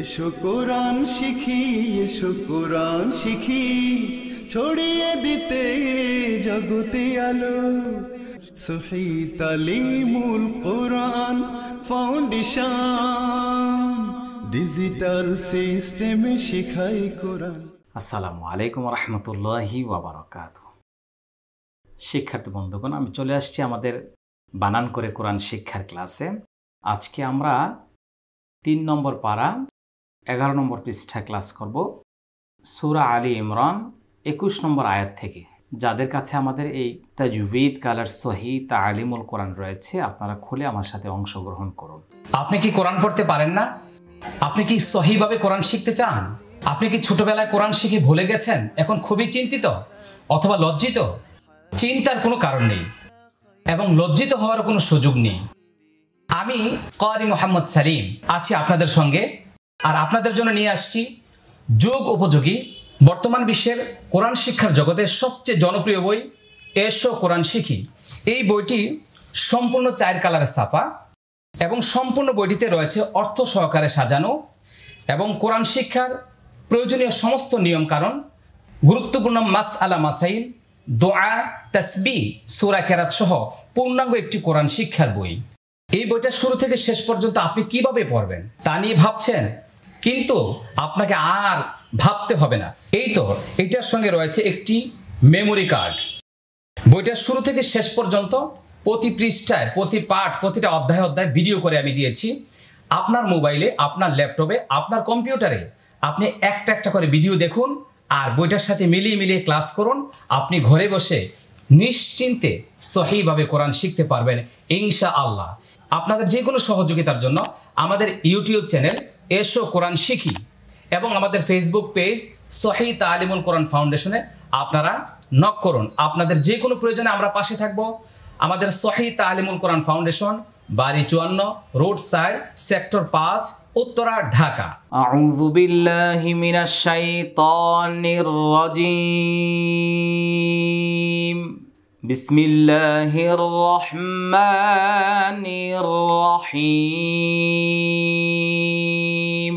এসো কোরআন শিখি এসো কোরআন শিখি ছড়িয়ে দিতে জগতে আলো সহি কোরআন ফাউন্ডেশন ডিজিটাল সিস্টেমে শিখাই কোরআন আসসালামু আলাইকুম রহমতুল্লাহি ওয়াবারকাত শিক্ষার্থী বন্ধুগণ আমি চলে আসছি আমাদের বানান করে কোরআন শিক্ষার ক্লাসে আজকে আমরা তিন নম্বর পাড়া এগারো নম্বর পৃষ্ঠা ক্লাস করব সুরা আলী ইমরান একুশ নম্বর আয়াত থেকে যাদের কাছে আমাদের এই তাজুবিদ কালার সহি তা আলিমুল কোরআন রয়েছে আপনারা খুলে আমার সাথে অংশগ্রহণ করুন আপনি কি কোরআন পড়তে পারেন না আপনি কি সহিভাবে কোরআন শিখতে চান আপনি কি ছোটবেলায় কোরআন শিখে ভুলে গেছেন এখন খুবই চিন্তিত অথবা লজ্জিত চিন্তার কোনো কারণ নেই এবং লজ্জিত হওয়ার কোনো সুযোগ নেই আমি কয়ারি মোহাম্মদ সালিম আছি আপনাদের সঙ্গে আর আপনাদের জন্য নিয়ে আসছি যুগ উপযোগী বর্তমান বিশ্বের কোরআন শিক্ষার জগতে সবচেয়ে জনপ্রিয় বই এসো কোরআন শিখি এই বইটি সম্পূর্ণ চায়ের কালারের ছাপা এবং সম্পূর্ণ বইটিতে রয়েছে অর্থ সহকারে সাজানো এবং কোরআন শিক্ষার প্রয়োজনীয় সমস্ত নিয়ম কারণ গুরুত্বপূর্ণ মাস আলা মাসাইল দোয়া তসবি সুরা কেরাত সহ পূর্ণাঙ্গ একটি কোরআন শিক্ষার বই এই বইটা শুরু থেকে শেষ পর্যন্ত আপনি কিভাবে পড়বেন তা নিয়ে ভাবছেন কিন্তু আপনাকে আর ভাবতে হবে না এই তো এটার সঙ্গে রয়েছে একটি মেমোরি কার্ড বইটার শুরু থেকে শেষ পর্যন্ত প্রতি পৃষ্ঠায় প্রতি পাঠ প্রতিটা অধ্যায় অধ্যায় ভিডিও করে আমি দিয়েছি আপনার মোবাইলে আপনার ল্যাপটপে আপনার কম্পিউটারে আপনি একটা একটা করে ভিডিও দেখুন আর বইটার সাথে মিলিয়ে মিলিয়ে ক্লাস করুন আপনি ঘরে বসে নিশ্চিন্তে সহিভাবে কোরআন শিখতে পারবেন ইনশা আল্লাহ আপনাদের যে কোনো সহযোগিতার জন্য আমাদের ইউটিউব চ্যানেল এসো কোরআন শিখি এবং আমাদের ফেসবুক পেজ সহিদ আলিমুল কোরআন ফাউন্ডেশনে আপনারা নক করুন আপনাদের যে কোনো প্রয়োজনে আমরা পাশে থাকব আমাদের সহিদ আলিমুল কোরআন ফাউন্ডেশন বাড়ি চুয়ান্ন রোড সাইড সেক্টর পাঁচ উত্তরা ঢাকা بسم الله الرحمن الرحيم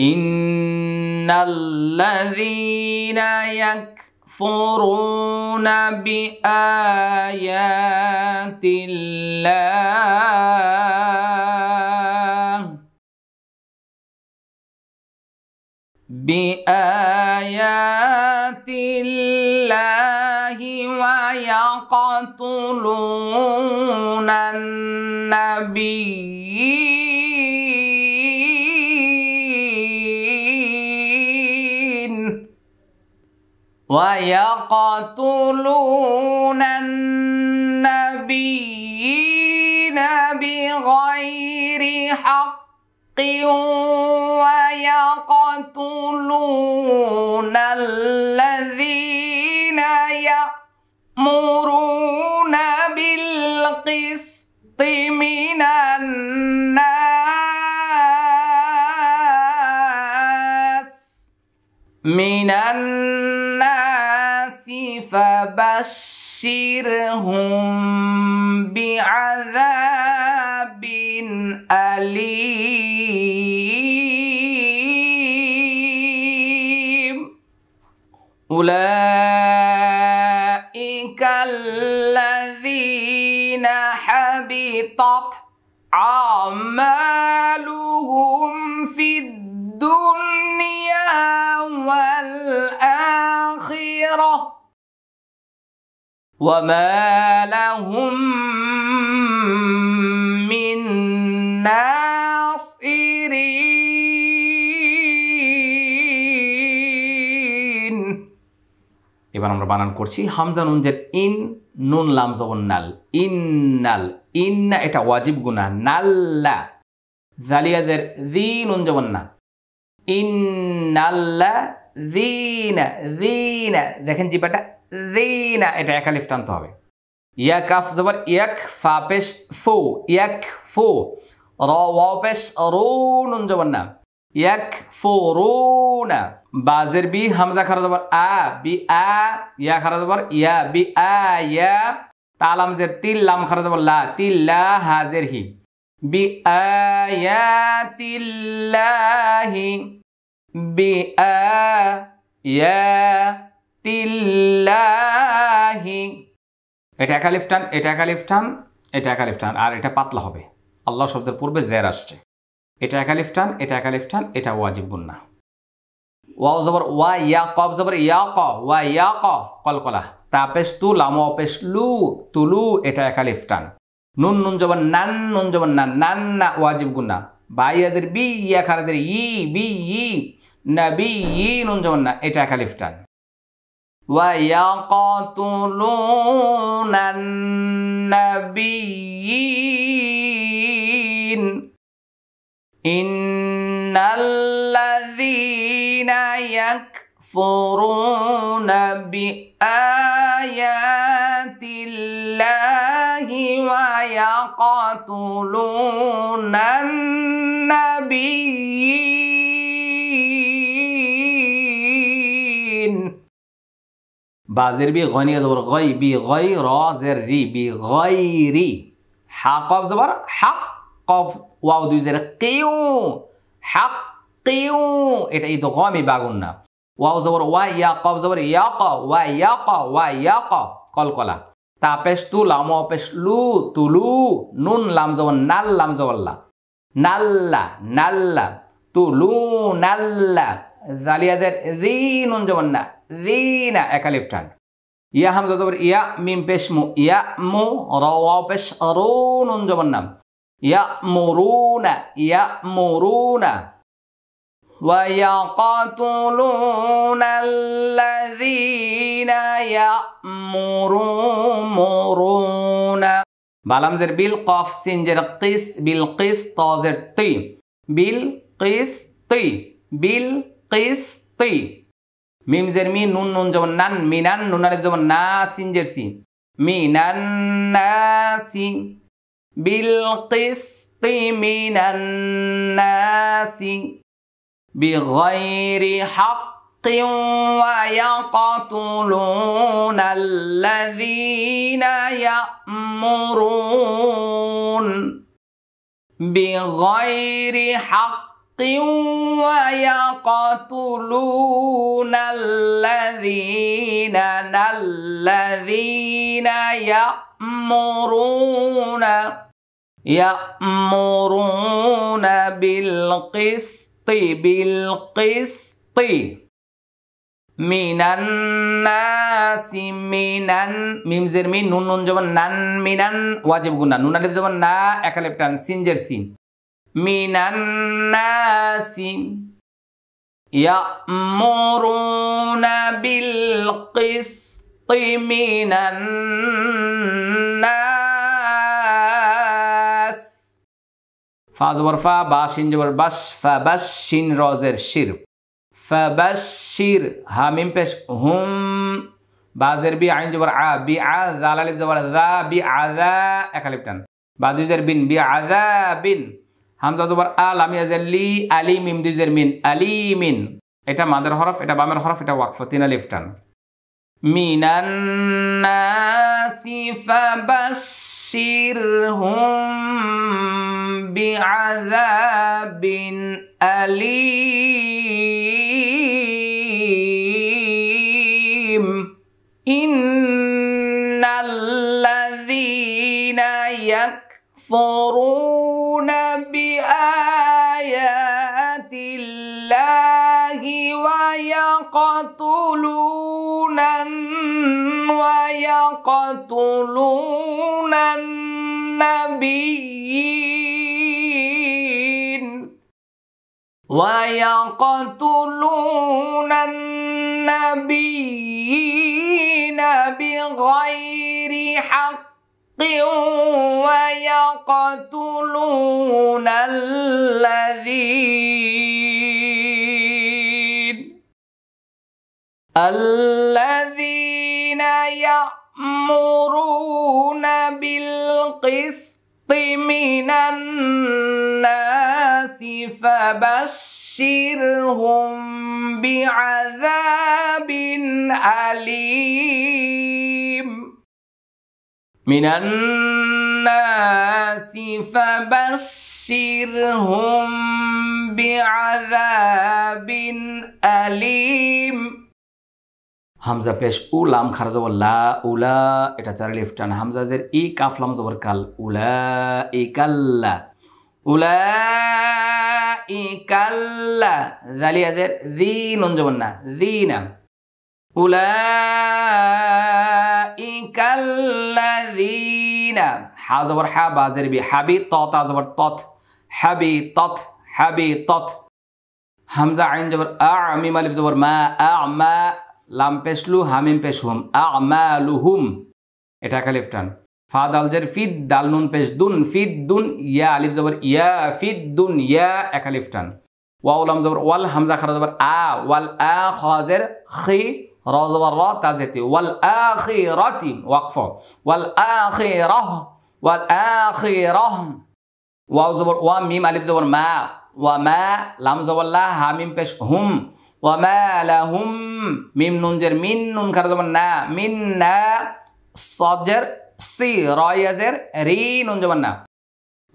إن الذين يكفرون بآيات الله بآيات الله تقتلون النبيين ويقتلون النبيين بغير حق ويقتلون الله يأمرون بالقسط من الناس من الناس فبشرهم بعذاب أليم أولئك الذين حبطت أعمالهم في الدنيا والآخرة وما لهم من نار এবার আমরা বানান করছি হামজা নুনজের ইন নুন লাম নাল ইন নাল ইন না এটা ওয়াজিব গুনা নাল্লা জালিয়াদের জি নুন জবন না ইন নাল্লা দিনা দিনা দেখেন জিপাটা দিনা এটা একা লিফট আনতে হবে ইয়া কাফ জবর ইয়াক ফাপেশ ফো ইয়াক ফো র ওয়াও পেশ রো নুন জবন না ইয়াক ফোরোনা বাজের বি হামজা খারা জবর আ বি আ ইয়া খারা জবর ইয়া বি আ ইয়া তালাম জের তিল লাম খারা জবর লা তিল লা হাজের হি বি আয়াতিল্লাহি বি আয়াতিল্লাহি এটা একালিফ টান এটা একালিফ টান এটা একালিফ টান আর এটা পাতলা হবে আল্লাহ শব্দের পূর্বে জের আসছে এটা একালিফ টান এটা একালিফ এটা ওয়াজিব গুন্না ওয়াও জবর ওয়া ইয়া কব জবর ইয়া ক ওয়া ইয়া ক কলকলা তাপেস তু লামো অপেস লু তুলু এটা একালিফ টান নুন নুন জবর নান নুন জবর নান নান না ওয়াজিব গুন্না বাইয়াদের বি ইয়া খারাদের ই বি ই না বি ই নুন জবর না এটা একালিফ টান ويقتلون النبيين إن الذين يكفرون بآيات الله ويقتلون النبيين بازر بي غني زبر غي بي غير زري بي غيري حق زبر حق ওয়াও দুই জের কেউ হাক কেউ এটা ঈদ গমই বাগুন না ওয়াও জবর ওয়া ইয়া কব জবর ইয়া ক ওয়া ইয়া ক ওয়া ইয়া ক কলকলা তা তু লাম পেশ লু তুলু নুন লাম জবর নাল লাম জবল্লা নাল্লা নাল্লা তুলু নাল্লা জালিয়াদের রি নুন জবর না রি না একালিফ হ্যান্ড ইয়া হামজা জবর ইয়া মিম পেশ মু ইয়া মু র পেশ রু নুন জবর নাম يأمرون يأمرون ويقتلون الذين يأمرون بالامزر بالقاف سنجر قس بالقس طازر طي بالقس طي بالقس طي ميم زر مين نون نون جو نان مينان نون نون جمن ناسين جرسي مينان ناسين بالقسط من الناس بغير حق ويقتلون الذين يأمرون بغير حق ويقتلون الذين الذين يأمرون Ya'muruna bil-qisti Bil-qisti Minan nasi minan Mimzir min nun nun jaman nan minan Wajib guna nun alif jaman na Ekaliptan sin jir sin Minan nasi Ya'muruna bil-qisti Minan ফা বা শিন জবর বাস ফা বাস শিন রজের শির ফা বাস শির হা মিম পেশ হুম বাজের বি আইন জবর আ বি আ জাল আলিফ জবর দা বি আদা একালিফ টান বা দুইজের বিন বি আদা বিন হামজা জবর আল আমি আজের লি আলি মিম দুজের মিন আলি মিন এটা মাদের হরফ এটা বামের হরফ এটা ওয়াকফ তিন আলিফ টান মিনান্নাসি বাস فبشرهم بعذاب أليم إن الذين يكفرون بآيات الله ويقتلون الناس ويقتلون النبيين ويقتلون النبيين بغير حق ويقتلون الذين يأمرون بالقسط من الناس فبشرهم بعذاب أليم من الناس فبشرهم بعذاب أليم হামজা পেশ উ লাম খারা জবর লা উলা এটা চার লিফ টান হামজা জের ই কাফ লাম জবর কাল উলা ই কাল্লা উলা ই কাল্লা জালিয়া জের দি নন জবর না দি না উলা ই কাল্লা দি না হা জবর হা বাজের বি হাবি তত আ জবর তত হাবি তত হাবি তত হামজা আইন জবর আ মিম আলিফ জবর মা আ মা লাম পেশলু হামিম পেশহুম হুম এটা একা লেফট টান ফা দালজের ফিদ দাল নুন পেশ দুন ফিদ দুন ইয়া আলিফ জবর ইয়া ফিদ দুন ইয়া একা লেফট টান ওয়াউল হাম জবর ওয়াল হামজা খারা জবর আ ওয়াল আ খাজের খি রজবর র তাজেতি ওয়াল আ খি রতি ওয়াকফ ওয়াল আ খি রহ ওয়াল আ খি রহ ওয়াউ জবর ওয়া মিম আলিফ জবর মা ওয়া মা লাম জবর লা হামিম পেশ হুম وما لهم ميم نون من نون كردمن نا من نا صابجر سي رايزر ري نون جمنا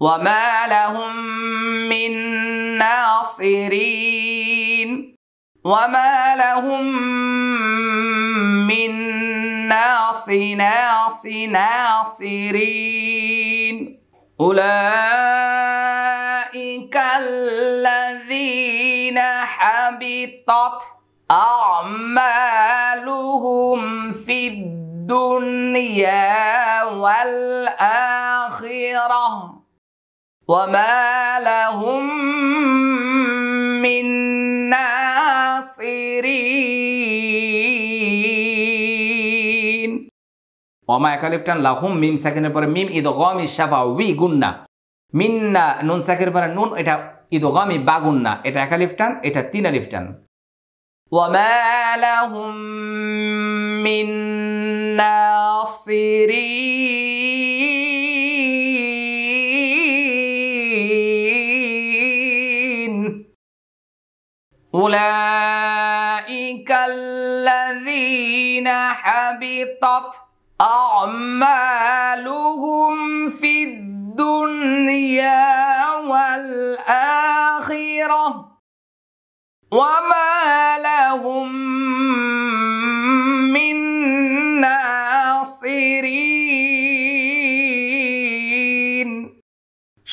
وما لهم من ناصرين وما لهم من ناص ناص ناصرين أولئك حبطت أعمالهم في الدنيا والآخرة وما لهم من ناصرين وما يكالبتن لهم ميم ساكنة پر ميم إدغامي شفا وي گنا من نون ساكنة پر نون ইদগামি বাগুন না এটা একা লিফটান এটা তিন লিফটান وما لهم من ناصرين أولئك الذين حبطت أعمالهم وما لهم من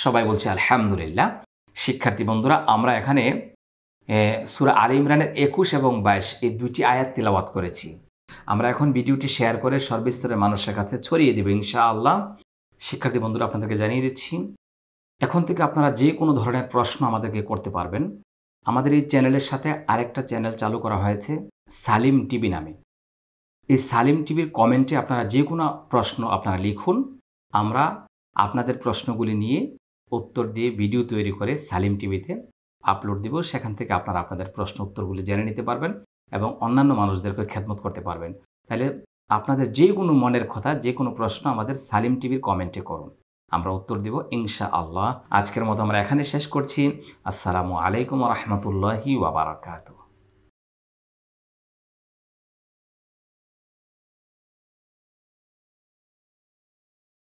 সবাই বলছে আলহামদুলিল্লাহ শিক্ষার্থী বন্ধুরা আমরা এখানে সুরা আল ইমরানের একুশ এবং বাইশ এই দুটি আয়াত তিলাবাত করেছি আমরা এখন ভিডিওটি শেয়ার করে সর্বস্তরের মানুষের কাছে ছড়িয়ে দেব ইনশাআল্লাহ শিক্ষার্থী বন্ধুরা আপনাদেরকে জানিয়ে দিচ্ছি এখন থেকে আপনারা যে কোনো ধরনের প্রশ্ন আমাদেরকে করতে পারবেন আমাদের এই চ্যানেলের সাথে আরেকটা চ্যানেল চালু করা হয়েছে সালিম টিভি নামে এই সালিম টিভির কমেন্টে আপনারা যে কোনো প্রশ্ন আপনারা লিখুন আমরা আপনাদের প্রশ্নগুলি নিয়ে উত্তর দিয়ে ভিডিও তৈরি করে সালিম টিভিতে আপলোড দিব সেখান থেকে আপনারা আপনাদের প্রশ্ন উত্তরগুলি জেনে নিতে পারবেন এবং অন্যান্য মানুষদেরকে খেদমত করতে পারবেন তাহলে আপনাদের যে কোনো মনের কথা যে কোনো প্রশ্ন আমাদের সালিম টিভির কমেন্টে করুন আমরা উত্তর দিব ইনশা আল্লাহ আজকের মতো আমরা এখানে শেষ করছি আসসালামু আলাইকুম রহমতুল্লাহি ওবরাকাতু